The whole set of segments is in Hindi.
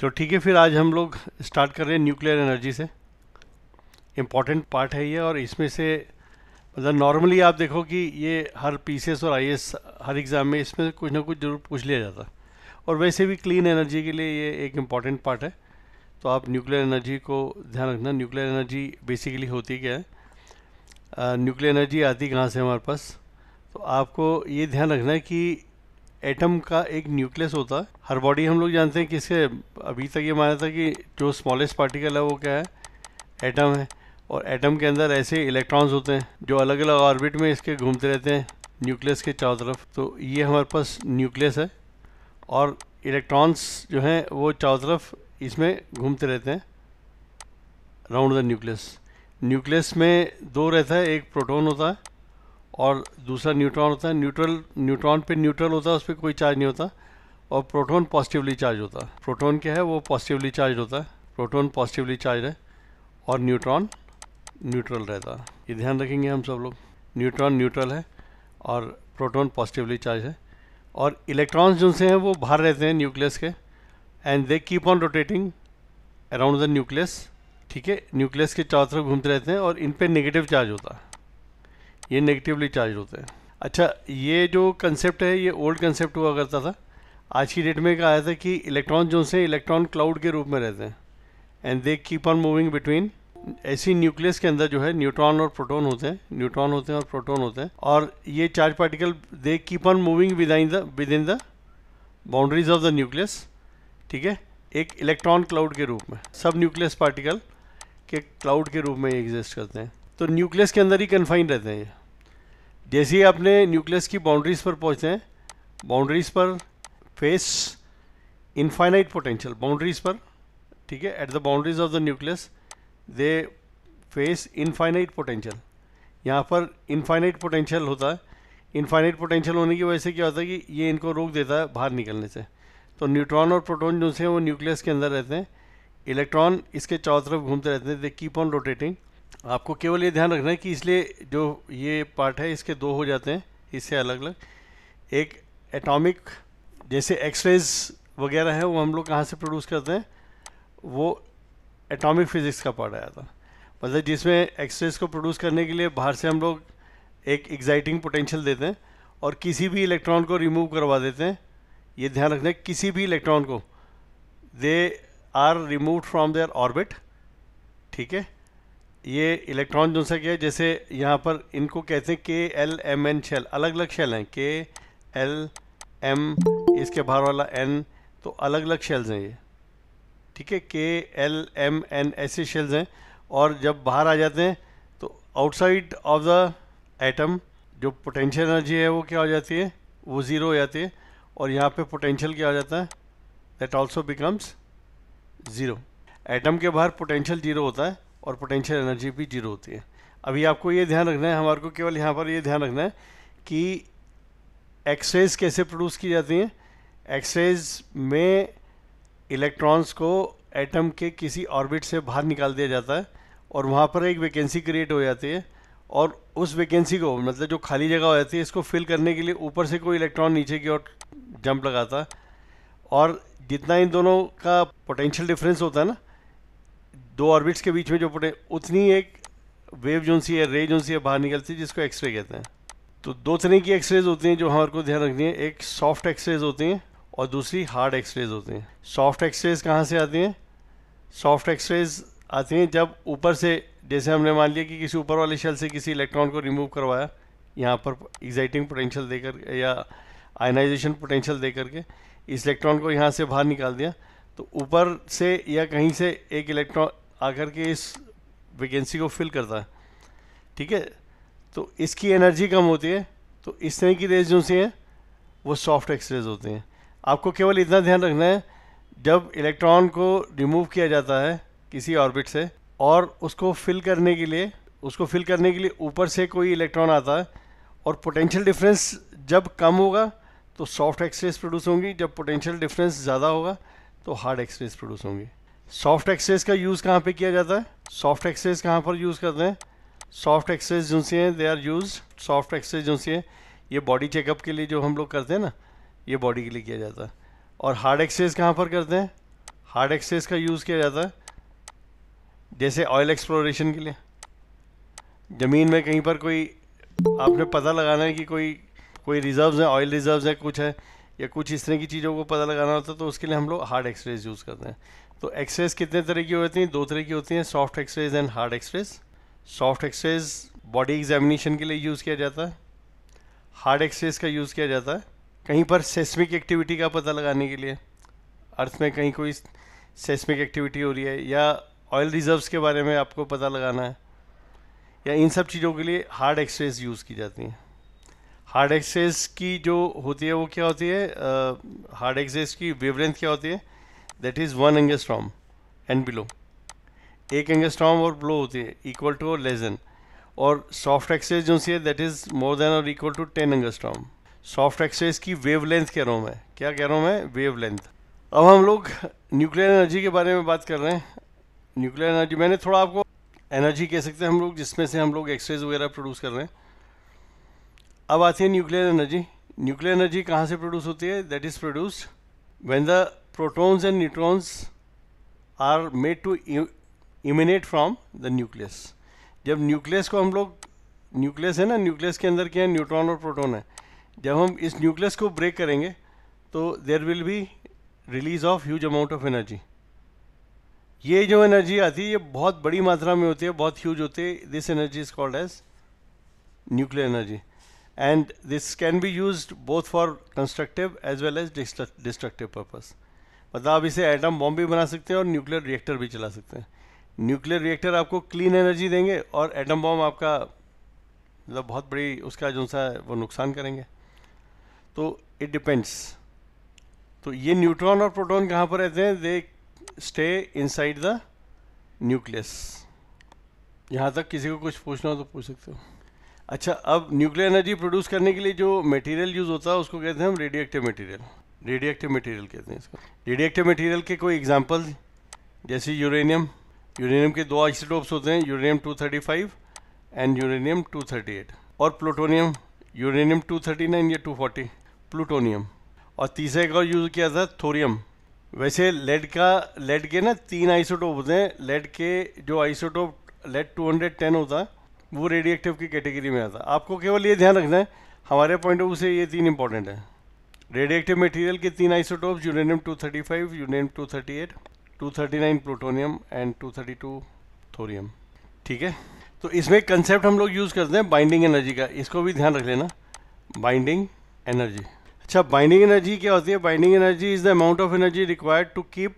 तो ठीक है फिर आज हम लोग स्टार्ट कर रहे हैं न्यूक्लियर एनर्जी से इम्पॉर्टेंट पार्ट है ये और इसमें से मतलब नॉर्मली आप देखो कि ये हर पीसीएस और आई हर एग्ज़ाम में इसमें कुछ ना कुछ जरूर पूछ लिया जाता और वैसे भी क्लीन एनर्जी के लिए ये एक इम्पॉर्टेंट पार्ट है तो आप न्यूक्लियर एनर्जी को ध्यान रखना न्यूक्लियर एनर्जी बेसिकली होती क्या है न्यूक्लियर एनर्जी आती कहाँ से हमारे पास तो आपको ये ध्यान रखना है कि एटम का एक न्यूक्लियस होता है हर बॉडी हम लोग जानते हैं कि इसके अभी तक ये माना था कि जो स्मॉलेस्ट पार्टिकल है वो क्या है एटम है और एटम के अंदर ऐसे इलेक्ट्रॉन्स होते हैं जो अलग अलग ऑर्बिट में इसके घूमते रहते हैं न्यूक्लियस के चारों तरफ तो ये हमारे पास न्यूक्लियस है और इलेक्ट्रॉन्स जो हैं वो चारों तरफ इसमें घूमते रहते हैं राउंड द न्यूक्लियस न्यूक्लियस में दो रहता है एक प्रोटॉन होता है और दूसरा न्यूट्रॉन होता है न्यूट्रल न्यूट्रॉन पे न्यूट्रल होता है उस पर कोई चार्ज नहीं होता और प्रोटॉन पॉजिटिवली चार्ज होता है प्रोटॉन क्या है वो पॉजिटिवली चार्ज होता है प्रोटॉन पॉजिटिवली चार्ज है और न्यूट्रॉन न्यूट्रल रहता है ये ध्यान रखेंगे हम सब लोग न्यूट्रॉन न्यूट्रल है और प्रोटॉन पॉजिटिवली चार्ज है और इलेक्ट्रॉन्स जो हैं वो बाहर रहते हैं न्यूक्लियस के and they keep on rotating around the nucleus ठीक है न्यूक्लियस के चारों तरफ घूमते रहते हैं और इन पर नेगेटिव चार्ज होता है ये नेगेटिवली चार्ज होते हैं अच्छा ये जो कंसेप्ट है ये ओल्ड कंसेप्ट हुआ करता था आज की डेट में कहा था कि इलेक्ट्रॉन जो से इलेक्ट्रॉन क्लाउड के रूप में रहते हैं and they keep on moving between ऐसी न्यूक्लियस के अंदर जो है न्यूट्रॉन और प्रोटॉन होते हैं न्यूट्रॉन होते हैं और प्रोटॉन होते हैं और ये charge particle they keep on moving within the within the boundaries of the nucleus ठीक है एक इलेक्ट्रॉन क्लाउड के रूप में सब न्यूक्लियस पार्टिकल के क्लाउड के रूप में एग्जिस्ट करते हैं तो न्यूक्लियस के अंदर ही कन्फाइन रहते हैं जैसे ही आपने न्यूक्लियस की बाउंड्रीज पर पहुँचते हैं बाउंड्रीज पर फेस इनफाइनाइट पोटेंशियल बाउंड्रीज पर ठीक है at the boundaries of the nucleus they face infinite potential यहाँ पर इनफाइनाइट पोटेंशियल होता है इनफाइनाइट पोटेंशियल होने की वजह से क्या होता है कि ये इनको रोक देता है बाहर निकलने से तो न्यूट्रॉन और प्रोटॉन जो से वो न्यूक्लियस के अंदर रहते हैं इलेक्ट्रॉन इसके चारों तरफ घूमते रहते हैं दे कीप ऑन रोटेटिंग आपको केवल ये ध्यान रखना है कि इसलिए जो ये पार्ट है इसके दो हो जाते हैं इससे अलग अलग एक एटॉमिक जैसे एक्सरेज वगैरह है वो हम लोग कहाँ से प्रोड्यूस करते हैं वो एटॉमिक फिज़िक्स का पार्ट आया था मतलब जिसमें एक्सरेज को प्रोड्यूस करने के लिए बाहर से हम लोग एक एग्जाइटिंग पोटेंशियल देते हैं और किसी भी इलेक्ट्रॉन को रिमूव करवा देते हैं ये ध्यान रखना है किसी भी इलेक्ट्रॉन को they are remove from their orbit ठीक है ये इलेक्ट्रॉन जो सके जैसे यहाँ पर इनको कहते हैं के एल एम एन शेल अलग अलग शेल हैं के एल एम इसके बाहर वाला एन तो अलग अलग शेल्स हैं ये ठीक है के एल एम एन ऐसे शेल्स हैं और जब बाहर आ जाते हैं तो आउटसाइड ऑफ द एटम जो पोटेंशियल एनर्जी है वो क्या हो जाती है वो ज़ीरो हो जाती है और यहाँ पे पोटेंशियल क्या हो जाता है that also becomes zero atom के बाहर पोटेंशियल ज़ीरो होता है और पोटेंशियल एनर्जी भी जीरो होती है अभी आपको ये ध्यान रखना है हमारे को केवल यहाँ पर ये ध्यान रखना है कि एक्सरेज कैसे प्रोड्यूस की जाती हैं एक्सरेज में इलेक्ट्रॉन्स को एटम के किसी ऑर्बिट से बाहर निकाल दिया जाता है और वहाँ पर एक वैकेंसी क्रिएट हो जाती है और उस वैकेंसी को मतलब जो खाली जगह हो जाती है इसको फिल करने के लिए ऊपर से कोई इलेक्ट्रॉन नीचे की ओर जंप लगाता है और जितना इन दोनों का पोटेंशियल डिफरेंस होता है ना दो ऑर्बिट्स के बीच में जो पड़े उतनी एक वेव जो सी है रे जो सी है बाहर निकलती है जिसको एक्सरे कहते हैं तो दो तरह की एक्सरेज होती हैं जो हमारे को ध्यान रखनी है एक सॉफ्ट एक्सरेज होती हैं और दूसरी हार्ड एक्सरेज होती हैं सॉफ्ट एक्सरेज कहाँ से आती हैं सॉफ्ट एक्सरेज आती हैं जब ऊपर से जैसे हमने मान लिया कि किसी ऊपर वाले शेल से किसी इलेक्ट्रॉन को रिमूव करवाया यहाँ पर एग्जाइटिंग पोटेंशियल देकर या आयनाइजेशन पोटेंशियल दे करके इस इलेक्ट्रॉन को यहाँ से बाहर निकाल दिया तो ऊपर से या कहीं से एक इलेक्ट्रॉन आकर के इस वैकेंसी को फिल करता है ठीक है तो इसकी एनर्जी कम होती है तो इस तरह की रेज जो सी हैं वो सॉफ्ट एक्स रेज होती हैं आपको केवल इतना ध्यान रखना है जब इलेक्ट्रॉन को रिमूव किया जाता है किसी ऑर्बिट से और उसको फिल करने के लिए उसको फिल करने के लिए ऊपर से कोई इलेक्ट्रॉन आता है और पोटेंशियल डिफरेंस जब कम होगा तो सॉफ्ट एक्सरेज प्रोड्यूस होंगी जब पोटेंशियल डिफरेंस ज़्यादा होगा तो हार्ड एक्सरेज प्रोड्यूस होंगी सॉफ्ट एक्सेस का यूज़ कहाँ पे किया जाता है सॉफ्ट एक्सेस कहाँ पर यूज़ करते हैं सॉफ्ट एक्सेस जो से हैं they are use soft X-rays जो से ये बॉडी चेकअप के लिए जो हम लोग करते हैं ना ये बॉडी के लिए किया जाता है और हार्ड एक्सेस कहाँ पर करते हैं हार्ड एक्सेस का यूज़ किया जाता है जैसे ऑयल एक्सप्लोरेशन के लिए ज़मीन में कहीं पर कोई आपने पता लगाना है कि कोई कोई रिजर्व्स हैं ऑयल रिजर्व्स हैं कुछ है या कुछ इस तरह की चीज़ों को पता लगाना होता है तो उसके लिए हम लोग हार्ड एक्सरेज यूज़ करते हैं तो एक्सरेज कितने तरह की होती हैं दो तरह की होती हैं soft X-rays and hard X-rays soft X-rays body examination के लिए यूज़ किया जाता है हार्ड एक्सरेज का यूज़ किया जाता है कहीं पर सेस्मिक एक्टिविटी का पता लगाने के लिए अर्थ में कहीं कोई सेस्मिक एक्टिविटी हो रही है या ऑयल रिजर्व्स के बारे में आपको पता लगाना है या इन सब चीज़ों के लिए हार्ड एक्सरेज यूज़ की जाती हैं हार्ड एक्सरेज की जो होती है वो क्या होती है हार्ड एक्सरेज की वेवलेंथ क्या होती है that is one angstrom and below एक एंगस्ट्रॉम और ब्लो होती है इक्वल टू और लेस देन और सॉफ्ट एक्सरेज जो सी है दैट इज मोर देन और equal to ten angstrom soft X-rays की वेव लेंथ कह रहा हूँ मैं क्या कह रहा हूँ मैं वेव लेंथ अब हम लोग न्यूक्लियर एनर्जी के बारे में बात कर रहे हैं न्यूक्लियर एनर्जी मैंने थोड़ा आपको एनर्जी कह सकते हैं हम लोग जिसमें से हम लोग एक्सरेज वगैरह प्रोड्यूस कर रहे हैं अब आती है न्यूक्लियर एनर्जी न्यूक्लियर एनर्जी कहाँ से प्रोड्यूस होती है that is produce when the protons and neutrons are made to emanate from the nucleus जब न्यूक्लियस को हम लोग न्यूक्लियस है ना न्यूक्लियस के अंदर क्या है न्यूट्रॉन और प्रोटोन है जब हम इस न्यूक्लियस को ब्रेक करेंगे तो there will be release of huge amount of energy ये जो एनर्जी आती है ये बहुत बड़ी मात्रा में होती है बहुत ह्यूज होती है this energy is called as nuclear energy and this can be use both for constructive as well as destructive purpose मतलब आप इसे एटम बॉम्ब भी बना सकते हैं और न्यूक्लियर रिएक्टर भी चला सकते हैं न्यूक्लियर रिएक्टर आपको क्लीन एनर्जी देंगे और एटम बॉम्ब आपका मतलब बहुत बड़ी उसका जो सा वो नुकसान करेंगे तो इट डिपेंड्स तो ये न्यूट्रॉन और प्रोटॉन कहाँ पर रहते हैं they stay inside the nucleus यहाँ तक किसी को कुछ पूछना हो तो पूछ सकते हो अच्छा अब न्यूक्लियर एनर्जी प्रोड्यूस करने के लिए जो मटेरियल यूज़ होता है उसको कहते हैं हम रेडियो मटेरियल रेडिएक्टिव मटेरियल कहते हैं इसको रेडिएक्टिव मटेरियल के कोई एग्जांपल जैसे यूरेनियम यूरेनियम के दो आइसोटोप्स होते हैं यूरेनियम 235 एंड यूरेनियम 238 और प्लूटोनियम यूरेनियम 239 या 240 प्लूटोनियम और तीसरे का यूज़ किया था थोरियम वैसे लेड का लेड के ना तीन आइसोटोप होते हैं लेड के जो आइसोटोप लेड टू होता वो रेडिएक्टिव की कैटेगरी में आता आपको केवल ये ध्यान रखना है हमारे पॉइंट ऑफ व्यू से ये तीन इंपॉर्टेंट है रेडिएक्टिव मटेरियल के तीन isotopes uranium 235, uranium 238, 239 plutonium and 232 thorium ठीक है तो इसमें कंसेप्ट हम लोग यूज़ करते हैं बाइंडिंग एनर्जी का इसको भी ध्यान रख लेना बाइंडिंग एनर्जी अच्छा बाइंडिंग एनर्जी क्या होती है binding energy is the amount of energy required to keep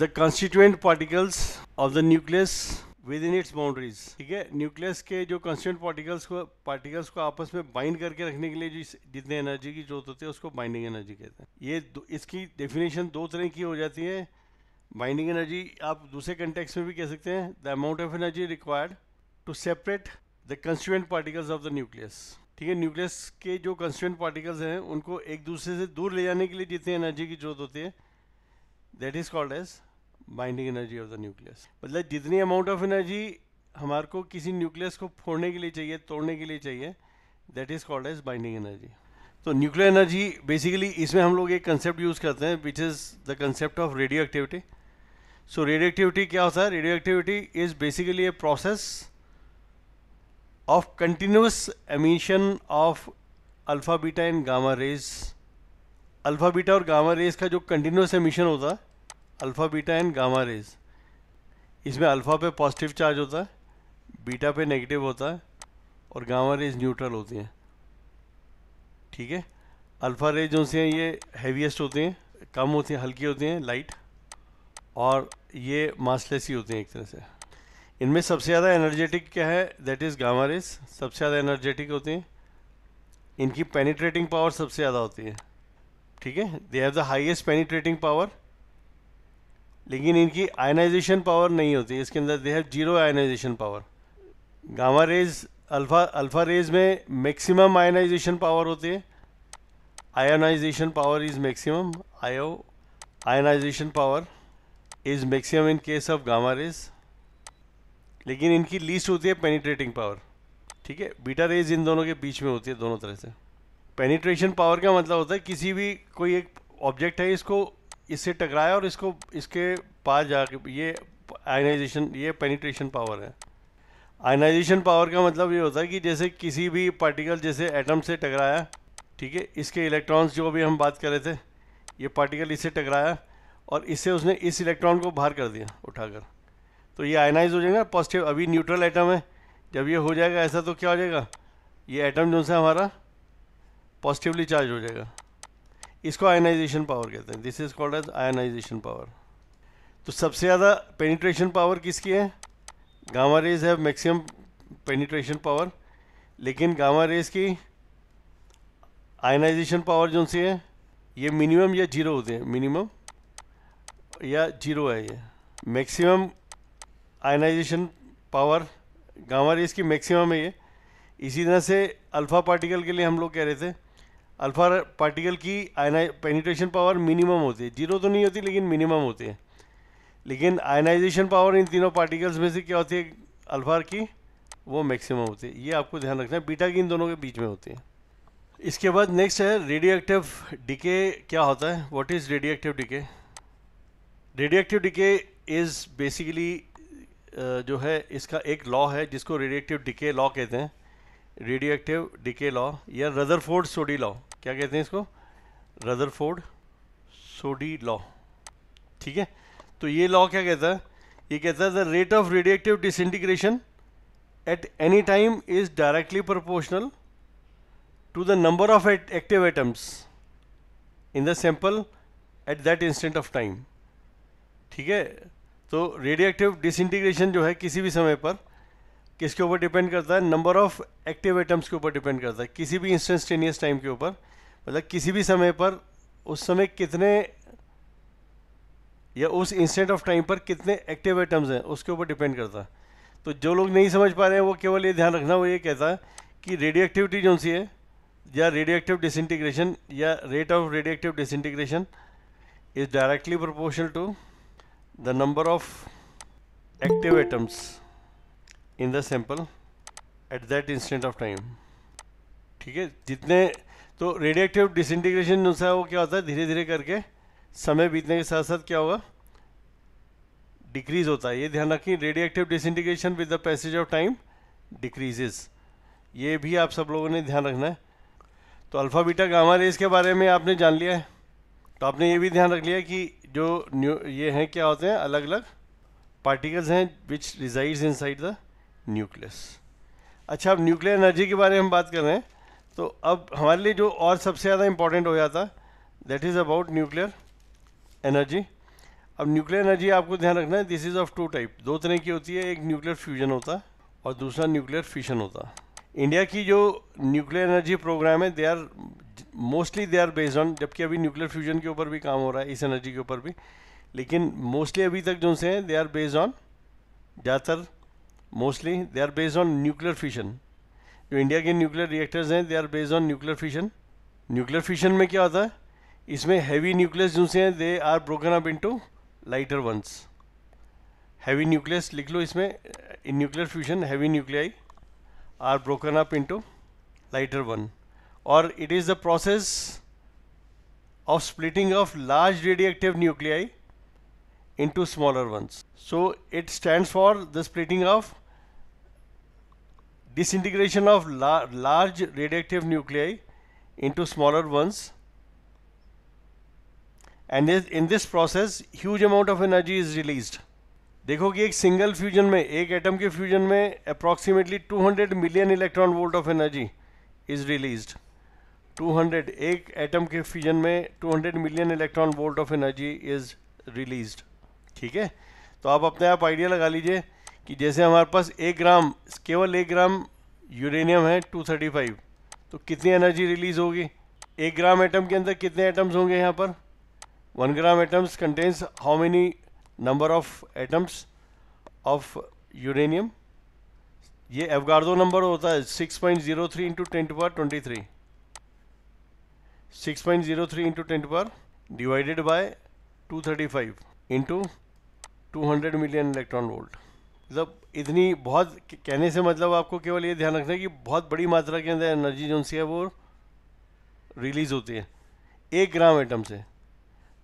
the constituent particles of the nucleus within its boundaries ठीक है न्यूक्लियस के जो कॉन्स्टेंट पार्टिकल्स को पार्टिकल्स को आपस में बाइंड करके रखने के लिए जो जितने एनर्जी की जरूरत होती है उसको बाइंडिंग एनर्जी कहते हैं ये इसकी डेफिनेशन दो तरह की हो जाती है बाइंडिंग एनर्जी आप दूसरे कंटेक्स में भी कह सकते हैं the amount of energy required to separate the constant particles of the nucleus ठीक है न्यूक्लियस के जो कंस्टूएंट पार्टिकल्स हैं उनको एक दूसरे से दूर ले जाने के लिए जितनी एनर्जी की जरूरत होती है that is called as binding energy of the nucleus मतलब जितनी अमाउंट ऑफ एनर्जी हमारे को किसी न्यूक्लियस को फोड़ने के लिए चाहिए तोड़ने के लिए चाहिए that is called as binding energy तो न्यूक्लियर एनर्जी बेसिकली इसमें हम लोग एक कंसेप्ट यूज़ करते हैं which is the concept of radioactivity so radioactivity क्या होता है radioactivity is basically a process of continuous emission of alpha beta and gamma rays alpha beta और गामा रेज का जो कंटिन्यूस एमिशन होता है alpha beta and gamma rays इसमें अल्फ़ा पे पॉजिटिव चार्ज होता है बीटा पे नेगेटिव होता है और गामा रेज न्यूट्रल होती हैं ठीक है अल्फ़ा रेज जो से हैं ये हैवीएस्ट होते हैं कम होती हैं हल्की होती हैं लाइट और ये मासलेस ही होते हैं एक तरह से इनमें सबसे ज़्यादा एनर्जेटिक क्या है दैट इज़ गामा रेज सबसे ज़्यादा एनर्जेटिक होती हैं इनकी पेनिट्रेटिंग पावर सबसे ज़्यादा होती है ठीक है they have the highest penetrating power लेकिन इनकी आयनाइजेशन पावर नहीं होती इसके अंदर they have zero ionization power gamma rays alpha alpha rays में मैक्सिमम आयनाइजेशन पावर होती है आयोनाइजेशन पावर इज मैक्सिमम आयो ionization power is maximum in case of gamma rays लेकिन इनकी लीस्ट होती है पेनिट्रेटिंग पावर ठीक है बीटा रेज इन दोनों के बीच में होती है दोनों तरह से पेनिट्रेशन पावर का मतलब होता है किसी भी कोई एक ऑब्जेक्ट है इसको इससे टकराया और इसको इसके पास जाके ये आयनाइजेशन ये पेनिट्रेशन पावर है आयनाइजेशन पावर का मतलब ये होता है कि जैसे किसी भी पार्टिकल जैसे एटम से टकराया ठीक है इसके इलेक्ट्रॉन्स जो अभी हम बात कर रहे थे ये पार्टिकल इससे टकराया और इससे उसने इस इलेक्ट्रॉन को बाहर कर दिया उठाकर तो ये आयनाइज हो जाएगा पॉजिटिव अभी न्यूट्रल एटम है जब ये हो जाएगा ऐसा तो क्या हो जाएगा ये एटम जो सा हमारा पॉजिटिवली चार्ज हो जाएगा इसको आयनाइजेशन पावर कहते हैं this is called as ionization power तो सबसे ज़्यादा पेनिट्रेशन पावर किसकी है gamma rays have maximum penetration power लेकिन गामा रेज की आयनाइजेशन पावर जो सी है ये मिनिमम या जीरो होते हैं मिनिमम या जीरो है ये maximum ionization power gamma rays की मैक्सिमम है ये इसी तरह से अल्फ़ा पार्टिकल के लिए हम लोग कह रहे थे अल्फा पार्टिकल की आयना पेनिट्रेशन पावर मिनिमम होती है जीरो तो नहीं होती लेकिन मिनिमम होती है लेकिन आयनाइजेशन पावर इन तीनों पार्टिकल्स में से क्या होती है अल्फा की वो मैक्सिमम होती है ये आपको ध्यान रखना है बीटा की इन दोनों के बीच में होती है इसके बाद नेक्स्ट है रेडियो एक्टिव डिके क्या होता है what is radioactive decay radioactive decay is basically जो है इसका एक लॉ है जिसको रेडियो एक्टिव डिके लॉ कहते हैं रेडियो एक्टिव डिके लॉ या रदरफोर्ड सोडी लॉ क्या कहते हैं इसको रदरफोर्ड सोडी लॉ ठीक है तो ये लॉ क्या कहता है ये कहता है the rate of radiative disintegration at any time is directly proportional to the number of active items in the sample at that instant of time ठीक है तो रेडिएक्टिव डिसइंटीग्रेशन जो है किसी भी समय पर किसके ऊपर डिपेंड करता है नंबर ऑफ एक्टिव एटम्स के ऊपर डिपेंड करता है किसी भी इंस्टेंसटेनियस टाइम के ऊपर मतलब किसी भी समय पर उस समय कितने या उस इंस्टेंट ऑफ टाइम पर कितने एक्टिव आइटम्स हैं उसके ऊपर डिपेंड करता है तो जो लोग नहीं समझ पा रहे हैं वो केवल ये ध्यान रखना वो ये कहता है कि रेडियो एक्टिविटी जो सी है या रेडियो एक्टिव डिसइंटीग्रेशन या rate of radioactive disintegration is directly proportional to the number of active items in the sample at that instant of time ठीक है जितने तो रेडिएटिव डिसइंटीग्रेशन अनुसार वो क्या होता है धीरे धीरे करके समय बीतने के साथ साथ क्या होगा डिक्रीज होता है ये ध्यान रखें radiative disintegration with the passage of time decreases ये भी आप सब लोगों ने ध्यान रखना है तो अल्फ़ा बीटा गामा रेस के बारे में आपने जान लिया है तो आपने ये भी ध्यान रख लिया कि जो न्यू ये हैं क्या होते हैं अलग अलग पार्टिकल्स हैं which resides inside the nucleus अच्छा अब न्यूक्लियर एनर्जी के बारे में हम बात कर रहे हैं तो अब हमारे लिए जो और सबसे ज़्यादा इम्पोर्टेंट हो जाता that is about nuclear energy अब न्यूक्लियर एनर्जी आपको ध्यान रखना है this is of two type दो तरह की होती है एक न्यूक्लियर फ्यूजन होता और दूसरा न्यूक्लियर फिशन होता इंडिया की जो न्यूक्लियर एनर्जी प्रोग्राम है they are mostly they are based on जबकि अभी न्यूक्लियर फ्यूजन के ऊपर भी काम हो रहा है इस एनर्जी के ऊपर भी लेकिन मोस्टली अभी तक जो से हैं दे आर बेस्ड ऑन ज़्यादातर mostly they are based on nuclear fusion जो इंडिया के न्यूक्लियर रिएक्टर्स हैं they are based on nuclear fission nuclear fission में क्या होता है इसमें हैवी न्यूक्लियस जो से हैं they are broken up into lighter ones heavy nucleus लिख लो इसमें in nuclear fusion heavy nuclei are broken up into lighter one और it is the process of splitting of large radioactive nuclei into smaller ones. So it stands for the splitting of disintegration of lar large radioactive nuclei into smaller ones and in this process huge amount of energy is released देखो कि एक सिंगल फ्यूजन में एक एटम के फ्यूजन में approximately 200 million electron volt of energy is released 200 एक एटम के फ्यूजन में 200 million electron volt of energy is released ठीक है तो आप अपने आप आइडिया लगा लीजिए कि जैसे हमारे पास एक ग्राम केवल एक ग्राम यूरेनियम है 235 तो कितनी एनर्जी रिलीज होगी एक ग्राम एटम के अंदर कितने एटम्स होंगे यहाँ पर one gram atoms contains how many number of atoms of uranium ये एवगार्डो नंबर होता है 6.03 point zero three into ten power twenty three six point zero three into ten power divided by five into two hundred million electron volt मतलब इतनी बहुत कहने से मतलब आपको केवल ये ध्यान रखना है कि बहुत बड़ी मात्रा के अंदर एनर्जी जो है वो रिलीज होती है एक ग्राम एटम से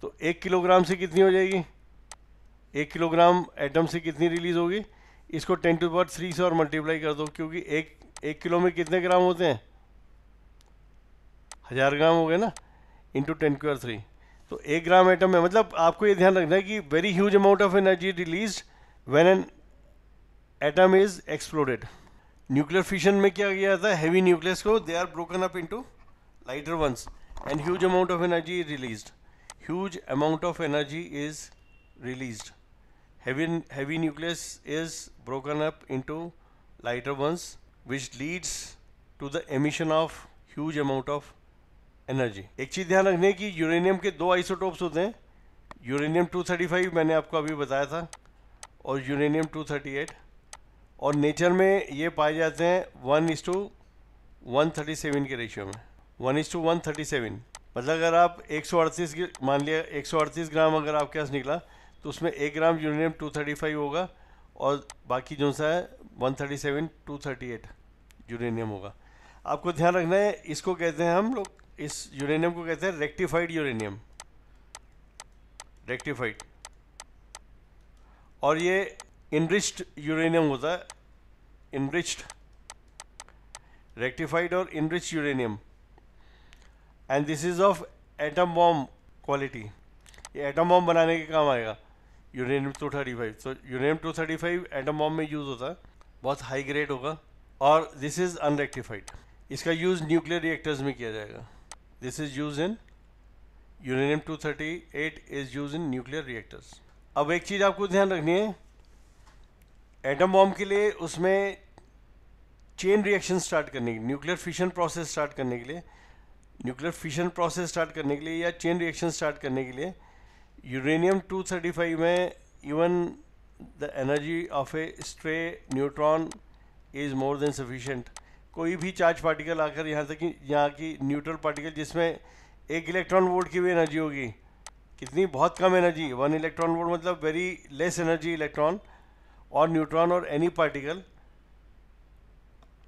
तो एक किलोग्राम से कितनी हो जाएगी एक किलोग्राम एटम से कितनी रिलीज होगी इसको टेन टू पावर थ्री से और मल्टीप्लाई कर दो क्योंकि एक एक किलो में कितने ग्राम होते हैं हज़ार ग्राम हो गए ना इंटू टेन क्यूर थ्री तो एक ग्राम एटम में मतलब आपको ये ध्यान रखना है कि very huge amount of energy release when an atom is exploded nuclear fission में क्या किया था हैवी न्यूक्लियस को they are broken up into lighter ones and huge amount of energy is released huge amount of energy is released heavy nucleus is broken up into lighter ones which leads to the emission of huge amount of energy एक चीज़ ध्यान रखने की यूरेनियम के दो आइसोटोप्स होते हैं यूरेनियम 235 मैंने आपको अभी बताया था और यूरेनियम 238 और नेचर में ये पाए जाते हैं one is to one thirty seven के रेशियो में one is to one thirty seven मतलब अगर आप एक सौ अड़तीस मान लिया एक सौ अड़तीस ग्राम अगर आपके पास निकला तो उसमें एक gram uranium two thirty five होगा और बाकी जो सा है one thirty seven two thirty eight uranium होगा आपको ध्यान रखना है इसको कहते हैं हम लोग इस यूरेनियम को कहते हैं रेक्टिफाइड यूरेनियम रेक्टिफाइड और ये इनरिच्ड यूरेनियम होता है इनरिच्ड रेक्टिफाइड और enrich uranium and this is of atom bomb quality ये एटम बॉम्ब बनाने के काम आएगा uranium 235 so uranium five atom bomb में यूज़ होता है बहुत हाई ग्रेड होगा और दिस इज़ अनरेक्टिफाइड इसका यूज़ न्यूक्लियर रिएक्टर्स में किया जाएगा this is use in uranium eight is use in nuclear reactors अब एक चीज़ आपको ध्यान रखनी है एटम बॉम्ब के लिए उसमें चेन रिएक्शन स्टार्ट करने के लिए न्यूक्लियर फिशन प्रोसेस स्टार्ट करने के लिए न्यूक्लियर फिशन प्रोसेस स्टार्ट करने के लिए या चेन रिएक्शन स्टार्ट करने के लिए यूरेनियम 235 में even the energy of a stray neutron is more than sufficient कोई भी चार्ज पार्टिकल आकर यहाँ तक कि यहाँ की न्यूट्रल पार्टिकल जिसमें एक इलेक्ट्रॉन वोल्ट की भी एनर्जी होगी कितनी बहुत कम एनर्जी वन इलेक्ट्रॉन वोल्ट मतलब very less energy electron or neutron or any particle